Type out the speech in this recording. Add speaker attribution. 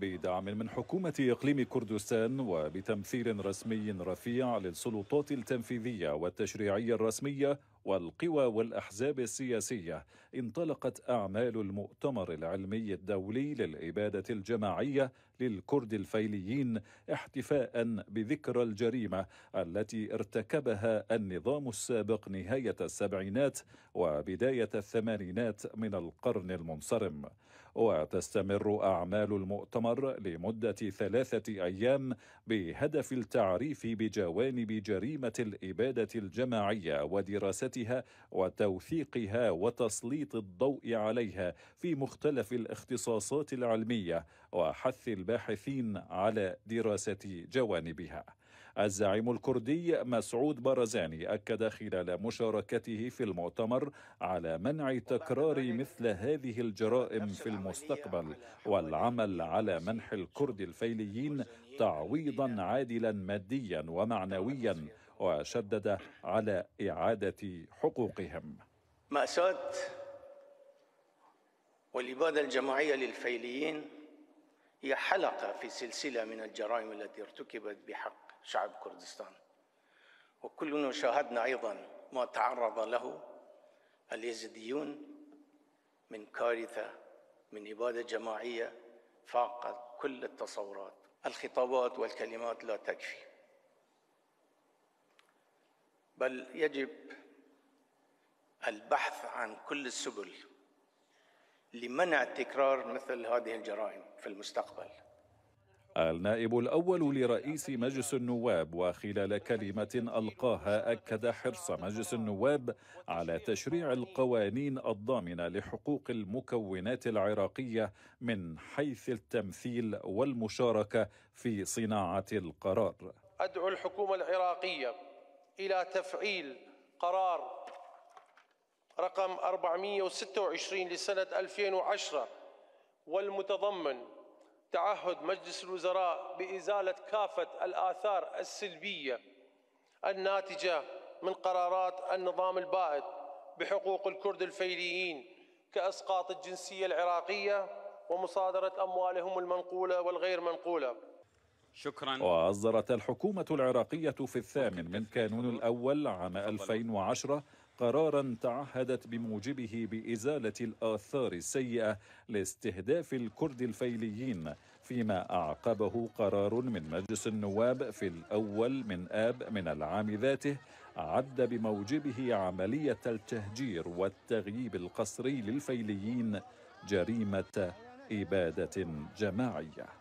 Speaker 1: بدعم من حكومة إقليم كردستان وبتمثيل رسمي رفيع للسلطات التنفيذية والتشريعية الرسمية والقوى والأحزاب السياسية انطلقت أعمال المؤتمر العلمي الدولي للإبادة الجماعية للكرد الفيليين احتفاء بذكرى الجريمة التي ارتكبها النظام السابق نهاية السبعينات وبداية الثمانينات من القرن المنصرم وتستمر أعمال المؤتمر لمدة ثلاثة أيام بهدف التعريف بجوانب جريمة الإبادة الجماعية ودراستها وتوثيقها وتسليط الضوء عليها في مختلف الاختصاصات العلمية وحث الباحثين على دراسة جوانبها الزعيم الكردي مسعود بارزاني أكد خلال مشاركته في المؤتمر على منع تكرار مثل هذه الجرائم في المستقبل والعمل على منح الكرد الفيليين تعويضا عادلا ماديا ومعنويا وشدد على إعادة حقوقهم
Speaker 2: مأساة والإبادة الجماعية للفيليين هي حلقة في سلسلة من الجرائم التي ارتكبت بحق شعب كردستان وكلنا شاهدنا أيضا ما تعرض له اليزيديون من كارثة من إبادة جماعية فاقت كل التصورات الخطابات والكلمات لا تكفي بل يجب البحث عن كل السبل لمنع تكرار مثل هذه الجرائم في المستقبل
Speaker 1: النائب الأول لرئيس مجلس النواب وخلال كلمة ألقاها أكد حرص مجلس النواب على تشريع القوانين الضامنة لحقوق المكونات العراقية من حيث التمثيل والمشاركة في صناعة القرار
Speaker 3: أدعو الحكومة العراقية إلى تفعيل قرار رقم 426 لسنة 2010 والمتضمن تعهد مجلس الوزراء بإزالة كافة الآثار السلبية الناتجة من قرارات النظام البائد بحقوق الكرد الفيليين كاسقاط الجنسيه العراقيه ومصادره اموالهم المنقوله والغير منقوله.
Speaker 1: شكرا واصدرت الحكومه العراقيه في الثامن من كانون الاول عام 2010 قرارا تعهدت بموجبه بإزالة الآثار السيئة لاستهداف الكرد الفيليين فيما أعقبه قرار من مجلس النواب في الأول من آب من العام ذاته عد بموجبه عملية التهجير والتغييب القسري للفيليين جريمة إبادة جماعية